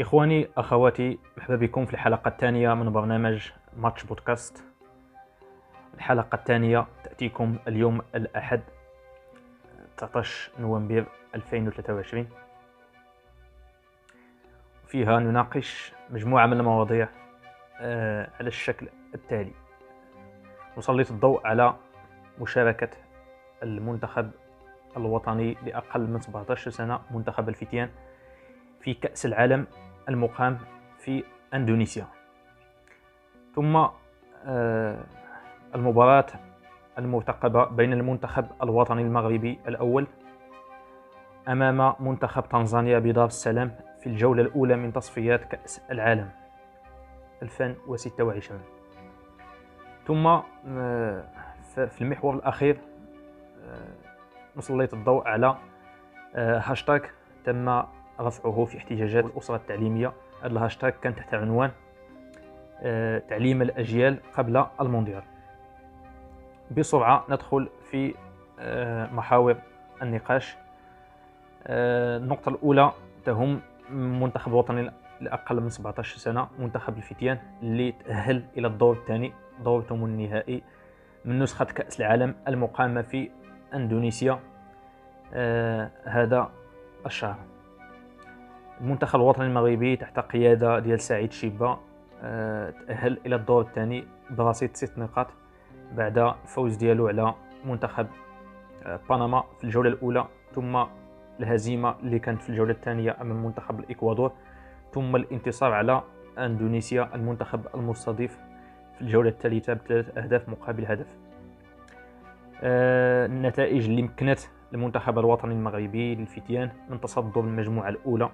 إخواني أخواتي مرحبا بكم في الحلقة الثانية من برنامج ماتش بودكاست الحلقة الثانية تأتيكم اليوم الأحد 19 نوفمبر 2023 فيها نناقش مجموعة من المواضيع آه، على الشكل التالي نسلط الضوء على مشاركة المنتخب الوطني لأقل من 17 سنة منتخب الفتيان في كأس العالم المقام في أندونيسيا ثم آه، المباراة المرتقبة بين المنتخب الوطني المغربي الأول أمام منتخب تنزانيا بدار السلام في الجولة الأولى من تصفيات كأس العالم 2026 ثم آه، في المحور الأخير آه، نسلط الضوء على هاشتاغ تم رفعه في احتجاجات الأسرة التعليمية هذا كان تحت عنوان آه، تعليم الأجيال قبل المونديال بسرعة ندخل في آه، محاور النقاش آه، النقطة الأولى تهم منتخب الوطني الأقل من 17 سنة منتخب الفتيان اللي تأهل إلى الدور الثاني دورتهم النهائي من نسخة كأس العالم المقامة في أندونيسيا هذا الشهر المنتخب الوطني المغربي تحت قيادة ديال سعيد شيبة آه، تأهل إلى الدور الثاني برصيد ست نقاط بعد الفوز ديالو على منتخب آه، بنما في الجولة الأولى ثم الهزيمة اللي كانت في الجولة الثانية أمام منتخب الإكوادور ثم الانتصار على أندونيسيا المنتخب المستضيف في الجولة الثالثة بثلاث أهداف مقابل هدف آه، النتائج اللي مكنت المنتخب الوطني المغربي للفتيان من تصدر المجموعة الأولى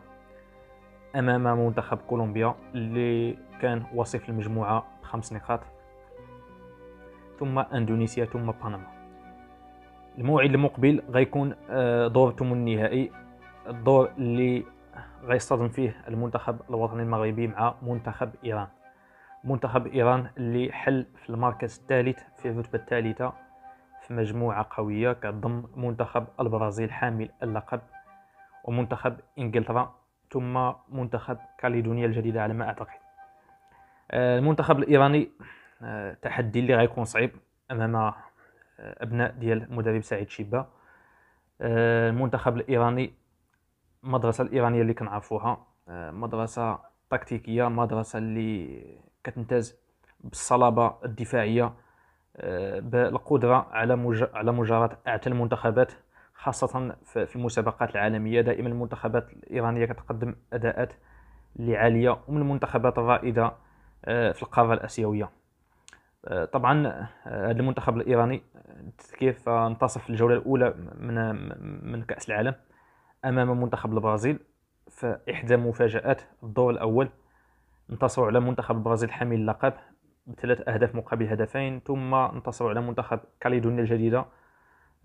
امام منتخب كولومبيا اللي كان وصيف المجموعه بخمس نقاط ثم اندونيسيا ثم بنما الموعد المقبل غيكون آه، دور ثمن النهائي الدور اللي غيصطدم فيه المنتخب الوطني المغربي مع منتخب ايران منتخب ايران اللي حل في المركز الثالث في الرتبه الثالثه في مجموعه قويه كتضم منتخب البرازيل حامل اللقب ومنتخب انجلترا ثم منتخب كاليدونيا الجديده على ما اعتقد آه، المنتخب الايراني آه، تحدي اللي غيكون صعيب امام آه، ابناء ديال المدرب سعيد شيبه المنتخب الايراني المدرسه الايرانيه اللي كنعرفوها مدرسه تكتيكيه مدرسه اللي كتمتاز بالصلابه الدفاعيه بالقدره على مج... على اعتى المنتخبات خاصة في المسابقات العالمية دائما المنتخبات الإيرانية كتقدم أداءات اللي عالية ومن المنتخبات الرائدة آه، في القارة الآسيوية آه، طبعا آه، هذا المنتخب الإيراني كيف انتصف في الجولة الأولى من من كأس العالم أمام منتخب البرازيل في إحدى مفاجآت الدور الأول انتصروا على منتخب البرازيل حامل اللقب بثلاث أهداف مقابل هدفين ثم انتصروا على منتخب كاليدونيا الجديدة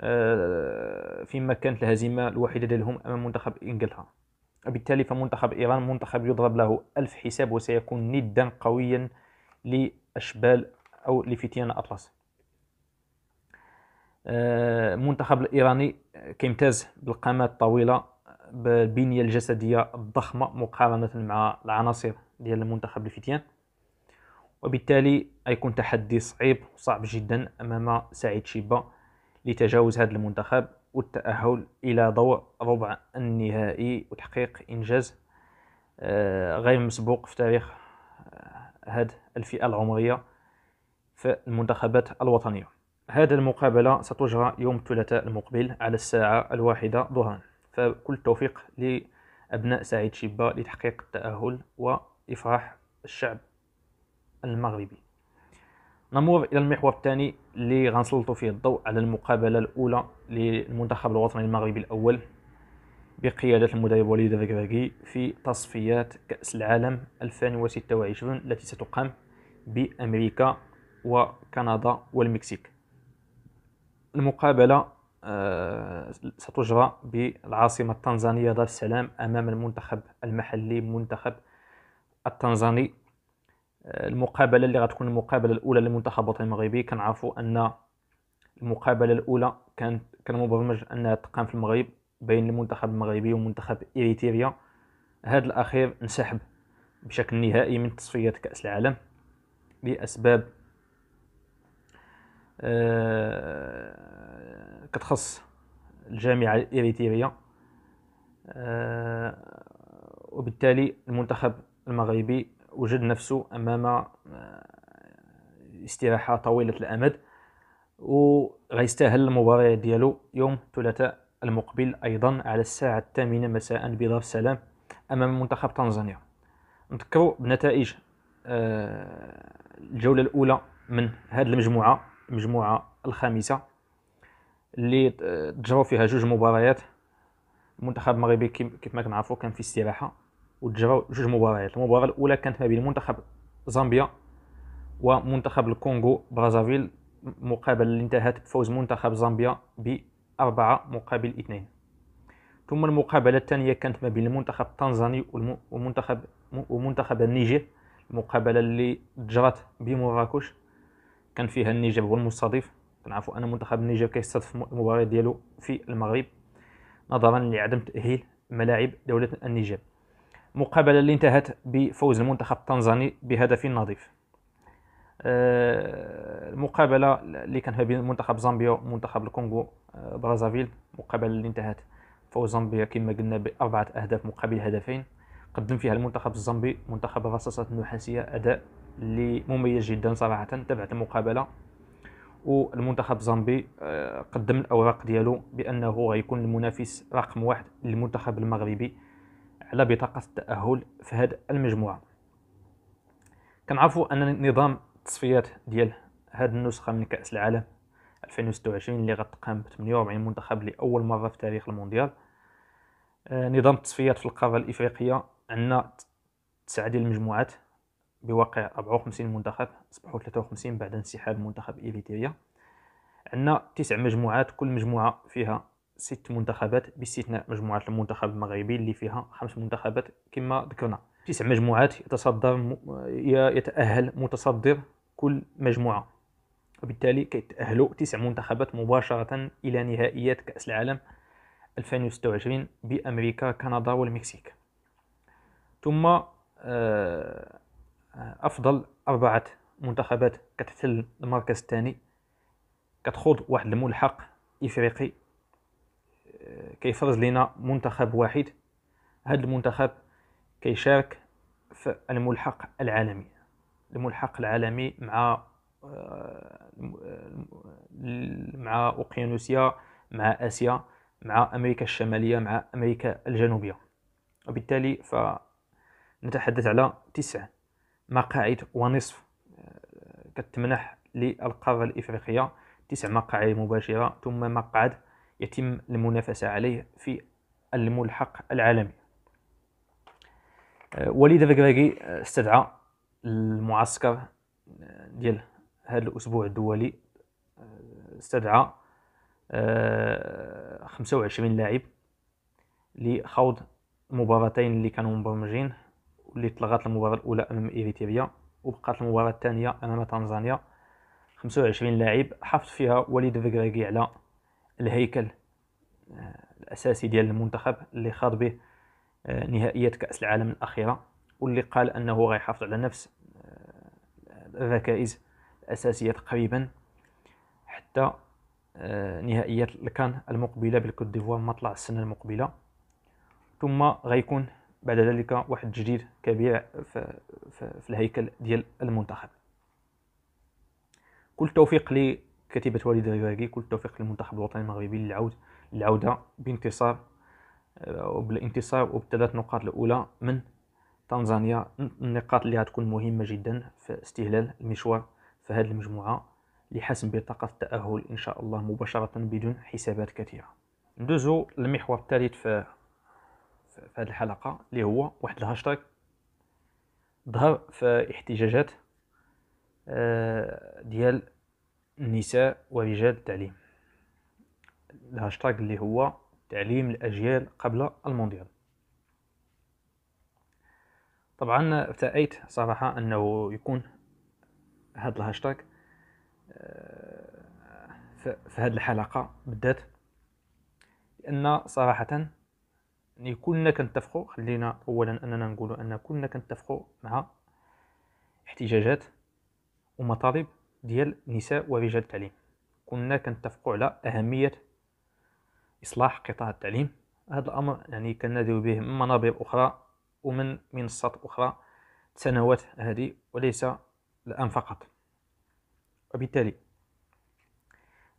آه، فيما كانت الهزيمة الوحيدة ديالهم أمام منتخب إنجلترا وبالتالي فمنتخب إيران منتخب يضرب له ألف حساب وسيكون ندا قويا لأشبال أو لفتيان أطلس آه، المنتخب الإيراني كيمتاز بالقامات الطويلة بالبنية الجسدية الضخمة مقارنة مع العناصر ديال المنتخب الفتيان وبالتالي يكون تحدي صعيب وصعب جدا أمام سعيد شيبة لتجاوز هذا المنتخب والتأهل إلى ضوء ربع النهائي وتحقيق إنجاز آه، غير مسبوق في تاريخ آه، هذه الفئة العمرية في المنتخبات الوطنية هذا المقابلة ستجرى يوم الثلاثاء المقبل على الساعة الواحدة ظهرا فكل التوفيق لأبناء سعيد شبا لتحقيق التأهل وإفراح الشعب المغربي نمر الى المحور الثاني اللي غنسلطوا فيه الضوء على المقابله الاولى للمنتخب الوطني المغربي الاول بقيادة المدرب وليد الركراكي في تصفيات كأس العالم 2026 التي ستقام بأمريكا وكندا والمكسيك المقابلة آه، ستجرى بالعاصمة التنزانية دار السلام أمام المنتخب المحلي منتخب التنزاني المقابله اللي غتكون المقابله الاولى للمنتخب الوطني المغربي كنعرفوا ان المقابله الاولى كانت كان مبرمج انها تقام في المغرب بين المنتخب المغربي ومنتخب اريتريا هذا الاخير انسحب بشكل نهائي من تصفيات كاس العالم لاسباب آه كتخص الجامعه الاريتريه آه وبالتالي المنتخب المغربي وجد نفسه امام آه، استراحه طويله الامد وغيستاهل المباراه ديالو يوم الثلاثاء المقبل ايضا على الساعه الثامنه مساء بدار سلام امام منتخب تنزانيا نذكروا بنتائج آه، الجوله الاولى من هذه المجموعه المجموعه الخامسه اللي آه، تجراو فيها جوج مباريات المنتخب المغربي كيف ما كنعرفوا كان في استراحه وتجراو جوج مباريات المباراه الاولى كانت ما بين منتخب زامبيا ومنتخب الكونغو برازافيل مقابله اللي انتهت بفوز منتخب زامبيا بأربعة مقابل اثنين ثم المقابلة الثانية كانت ما بين المنتخب التنزاني ومنتخب ومنتخب النيجر المقابلة اللي تجرات بمراكش كان فيها النيجر هو المستضيف كنعرفوا ان منتخب النيجر كيستضيف المباريات ديالو في المغرب نظرا لعدم تأهيل ملاعب دولة النيجر مقابلة اللي انتهت بفوز المنتخب التنزاني بهدف نظيف آه، المقابلة اللي كانت بين منتخب زامبيا ومنتخب الكونغو آه، برازافيل مقابلة اللي انتهت فوز زامبيا كما قلنا بأربعة أهداف مقابل هدفين قدم فيها المنتخب الزامبي منتخب الرصاصات النحاسية أداء اللي مميز جدا صراحة تبعت المقابلة والمنتخب الزامبي آه، قدم الأوراق ديالو بأنه غيكون المنافس رقم واحد للمنتخب المغربي على بطاقة التأهل في هذه المجموعة كنعرفوا أن نظام التصفيات ديال هذه النسخة من كأس العالم 2026 اللي غتقام ب 48 منتخب لأول مرة في تاريخ المونديال آه، نظام التصفيات في القارة الإفريقية عندنا تسعة ديال المجموعات بواقع 54 منتخب أصبحوا 53 بعد انسحاب منتخب إيريتريا عندنا تسع مجموعات كل مجموعة فيها ست منتخبات باستثناء مجموعة المنتخب المغربي اللي فيها خمس منتخبات كما ذكرنا تسع مجموعات يتصدر يتأهل متصدر كل مجموعة وبالتالي كيتأهلوا تسع منتخبات مباشرة إلى نهائيات كأس العالم 2026 بأمريكا كندا والمكسيك ثم آه، آه، أفضل أربعة منتخبات كتحتل المركز الثاني كتخوض واحد الملحق إفريقي كيفرز لنا منتخب واحد هذا المنتخب كيشارك في الملحق العالمي الملحق العالمي مع آه، آه، مع اوقيانوسيا مع اسيا مع امريكا الشماليه مع امريكا الجنوبيه وبالتالي فنتحدث على تسع مقاعد ونصف آه، كتمنح للقاره الافريقيه تسع مقاعد مباشره ثم مقعد يتم المنافسة عليه في الملحق العالمي أه، وليد فكراكي أه، استدعى المعسكر أه، ديال هذا الأسبوع الدولي استدعى 25 لاعب لخوض مباراتين اللي كانوا مبرمجين واللي طلغت المباراة الأولى أمام إريتريا وبقات المباراة الثانية أمام تنزانيا 25 لاعب حفظ فيها وليد فكراكي على الهيكل آه، الأساسي ديال المنتخب اللي خاض به آه، نهائيات كأس العالم الأخيرة واللي قال أنه غيحافظ على نفس آه، الركائز الأساسية تقريبا حتى نهائيات الكان المقبلة بالكوت ديفوار مطلع السنة المقبلة ثم غيكون بعد ذلك واحد جديد كبير في, في الهيكل ديال المنتخب كل توفيق لي كتيبة والدة رياغي كل التوفيق للمنتخب الوطني المغربي للعود للعودة بانتصار آه، بالانتصار وبالثلاث نقاط الأولى من تنزانيا النقاط اللي غتكون مهمة جدا في استهلال المشوار في هذه المجموعة لحسم بطاقة التأهل إن شاء الله مباشرة بدون حسابات كثيرة ندوزو للمحور الثالث في في هذه الحلقة اللي هو واحد الهاشتاغ ظهر في احتجاجات آه، ديال النساء ورجال التعليم الهاشتاغ اللي هو تعليم الأجيال قبل المونديال طبعا ارتأيت صراحة أنه يكون هذا الهاشتاغ في هذه آه، الحلقة بالذات لأن صراحة كلنا كنتفقوا خلينا أولا أننا نقول أن كلنا كنتفقوا مع احتجاجات ومطالب ديال نساء ورجال التعليم كنا كنتفقوا على اهميه اصلاح قطاع التعليم هذا الامر يعني كنديروا به من منابر اخرى ومن منصات اخرى سنوات هذه وليس الان فقط وبالتالي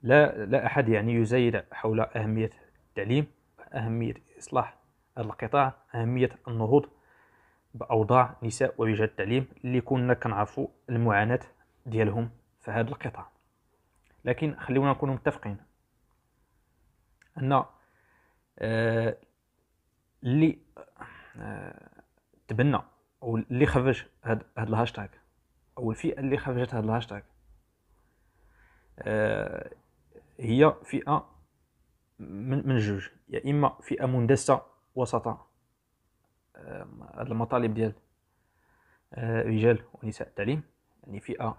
لا لا احد يعني يزايد حول اهميه التعليم اهميه اصلاح القطاع اهميه النهوض باوضاع نساء ورجال التعليم اللي كنا كنعرفوا المعاناه ديالهم في هذا القطاع لكن خليونا نكون متفقين ان آه، اللي آه، تبنى او اللي خرج هذا الهاشتاغ او الفئه اللي خرجت هذا الهاشتاغ آه، هي فئه من من جوج يا يعني اما فئه مندسه وسط المطالب ديال رجال ونساء التعليم يعني فئه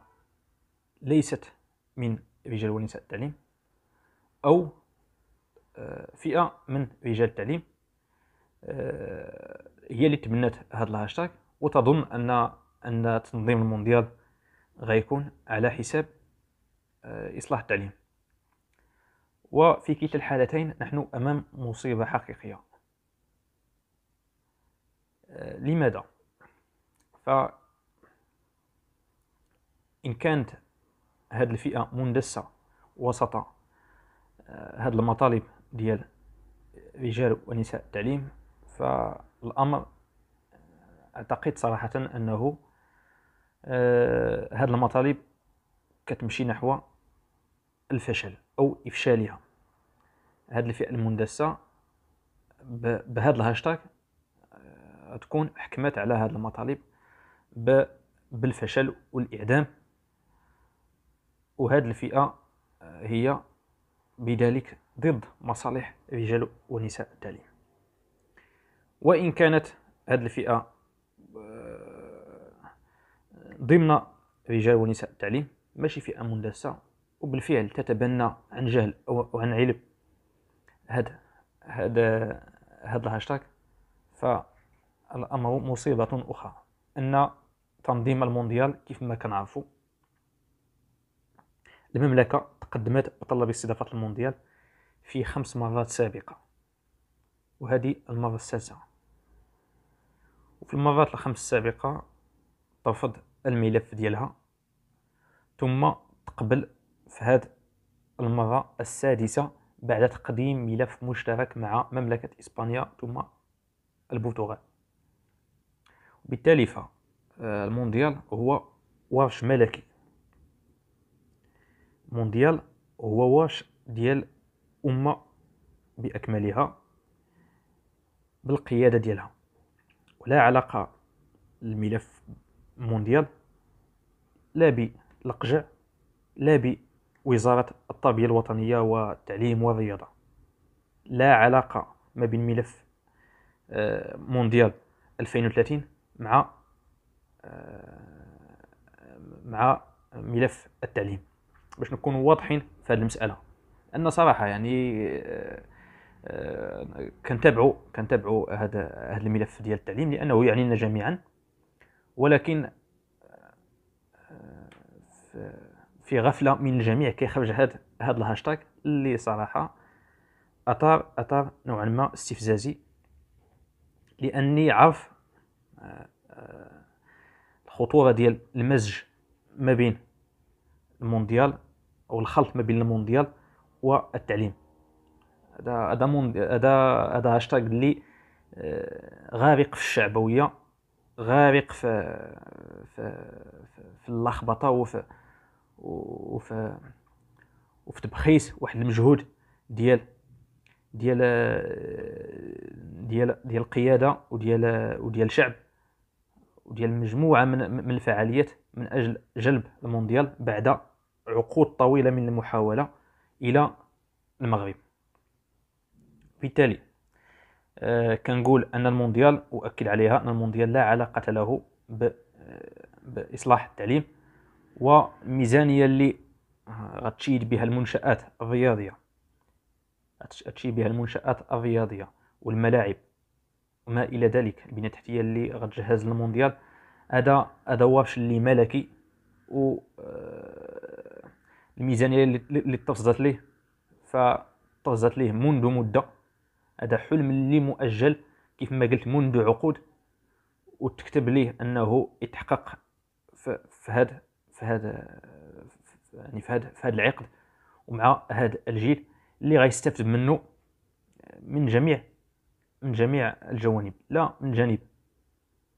ليست من رجال ونساء التعليم أو آه، فئة من رجال التعليم آه، هي اللي تبنت هذا الهاشتاغ وتظن أن أن تنظيم المونديال غيكون على حساب آه، إصلاح التعليم وفي كلتا الحالتين نحن أمام مصيبة حقيقية لماذا؟ ف إن كانت هذه الفئه مندسه وسط آه، هذه المطالب ديال رجال ونساء التعليم فالامر آه، اعتقد صراحه انه هذه آه، المطالب كتمشي نحو الفشل او افشالها هذه الفئه المندسه بهذا الهاشتاغ تكون حكمت على هذه المطالب بالفشل والاعدام وهاد الفئة آه، هي بذلك ضد مصالح رجال ونساء التعليم وإن كانت هذه الفئة آه، ضمن رجال ونساء التعليم ماشي فئة مندسة وبالفعل تتبنى عن جهل أو عن علم هذا هذا هذا الهاشتاغ فالأمر مصيبة أخرى أن تنظيم المونديال كيف ما كنعرفوا المملكة تقدمت بطلب استضافة المونديال في خمس مرات سابقة وهذه المرة السادسة وفي المرات الخمس السابقة ترفض الملف ديالها ثم تقبل في هذه المرة السادسة بعد تقديم ملف مشترك مع مملكة إسبانيا ثم البرتغال وبالتالي فالمونديال آه، هو ورش ملكي مونديال هو واش ديال امه باكملها بالقياده ديالها ولا علاقه الملف مونديال لا بالقجع لا بوزاره التربيه الوطنيه والتعليم والرياضه لا علاقه ما بين ملف آه، مونديال 2030 مع آه، مع ملف التعليم باش نكونوا واضحين في هذه المساله ان صراحه يعني آه، آه، كنتابعوا كنتابعوا هذا هذا الملف ديال التعليم لانه يعنينا جميعا ولكن آه، في غفله من الجميع كيخرج هذا هذا الهاشتاغ اللي صراحه اثار اثار نوعا ما استفزازي لاني عارف الخطوره ديال المزج ما بين المونديال او الخلط ما بين المونديال والتعليم هذا هذا هذا هاشتاغ اللي آه، غارق في الشعبويه غارق في في في اللخبطه وفي وفي وفي تبخيس واحد المجهود ديال ديال آه، ديال ديال القياده وديال وديال الشعب وديال مجموعه من من الفعاليات من اجل جلب المونديال بعد عقود طويلة من المحاولة إلى المغرب بالتالي آه كنقول أن المونديال وأكد عليها أن المونديال لا علاقة له آه، بإصلاح التعليم والميزانية اللي آه، غتشيد بها المنشآت الرياضية غتشيد بها المنشآت الرياضية والملاعب وما إلى ذلك البنية التحتية اللي غتجهز للمونديال هذا هذا واش اللي ملكي و آه، الميزانيه اللي تفزت ليه فتفزت ليه منذ مده هذا حلم اللي مؤجل كيف ما قلت منذ عقود وتكتب ليه انه يتحقق في هذا في هذا يعني في هذا في هذا العقد ومع هذا الجيل اللي غيستفد منه من جميع من جميع الجوانب لا من جانب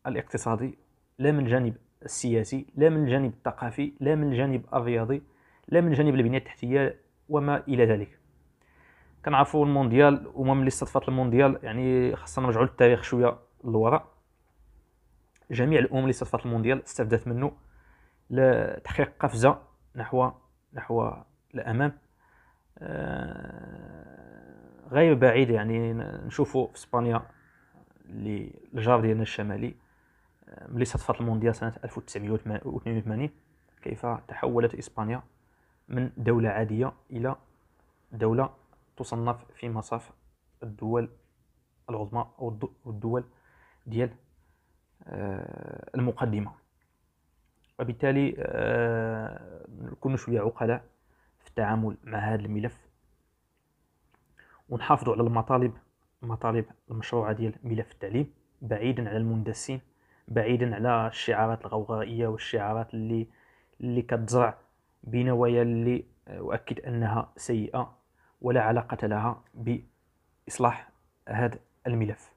الاقتصادي لا من جانب السياسي لا من الجانب الثقافي لا من الجانب الرياضي لا من جانب البنيه التحتيه وما الى ذلك كنعرفوا المونديال الامم اللي استضافت المونديال يعني خاصنا نرجعوا للتاريخ شويه للوراء جميع الامم اللي استضافت المونديال استفدت منه لتحقيق قفزه نحو نحو الامام آه، غير بعيد يعني نشوفوا في اسبانيا اللي الجار ديالنا الشمالي آه، ملي صدفت المونديال سنه 1982 كيف تحولت اسبانيا من دولة عادية إلى دولة تصنف في مصاف الدول العظمى أو الدول ديال آه، المقدمة وبالتالي آه، نكون شوية عقلاء في التعامل مع هذا الملف ونحافظ على المطالب مطالب المشروعة ديال ملف التعليم بعيدا على المندسين بعيدا على الشعارات الغوغائية والشعارات اللي اللي كتزرع بنوايا اللي أؤكد أنها سيئة ولا علاقة لها بإصلاح هذا الملف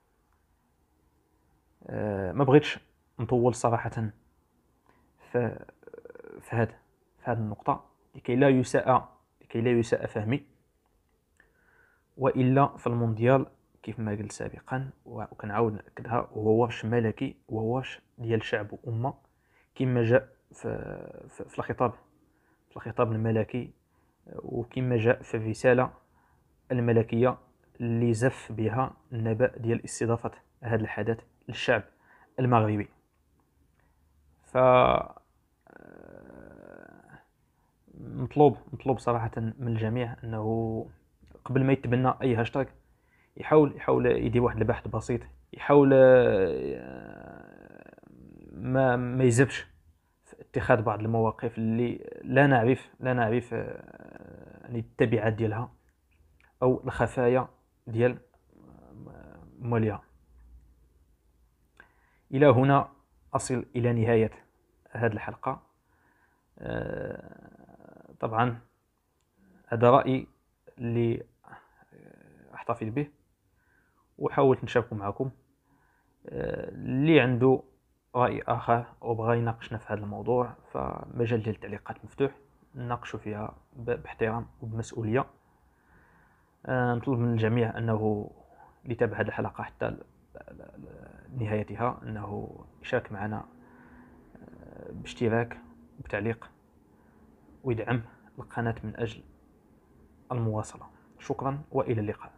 آه، ما بغيتش نطول صراحة في في هذا في هذه النقطة لكي لا يساء لكي لا يساء فهمي وإلا في المونديال كيف ما قلت سابقا وكنعاود نأكدها هو ورش ملكي وهو ورش ديال شعب وأمة كما جاء في, في, في الخطاب الخطاب الملكي وكما جاء في الرسالة الملكية اللي زف بها النبأ ديال استضافة هذا الحدث للشعب المغربي ف آه، مطلوب مطلوب صراحة من الجميع أنه قبل ما يتبنى أي هاشتاغ يحاول يحاول يدير واحد البحث بسيط يحاول آه، ما ما يزفش اتخاذ بعض المواقف اللي لا نعرف لا نعرف يعني التبعات ديالها او الخفايا ديال آه، موليا الى هنا اصل الى نهايه هذه الحلقه آه، طبعا هذا رايي اللي احتفظ به وحاولت نشاركه معكم اللي عنده راي اخر وبغى يناقشنا في هذا الموضوع فمجال ديال التعليقات مفتوح نناقشوا فيها باحترام وبمسؤوليه آه، نطلب من الجميع انه اللي تابع هذه الحلقه حتى نهايتها انه يشارك معنا آه، باشتراك وبتعليق ويدعم القناه من اجل المواصله شكرا والى اللقاء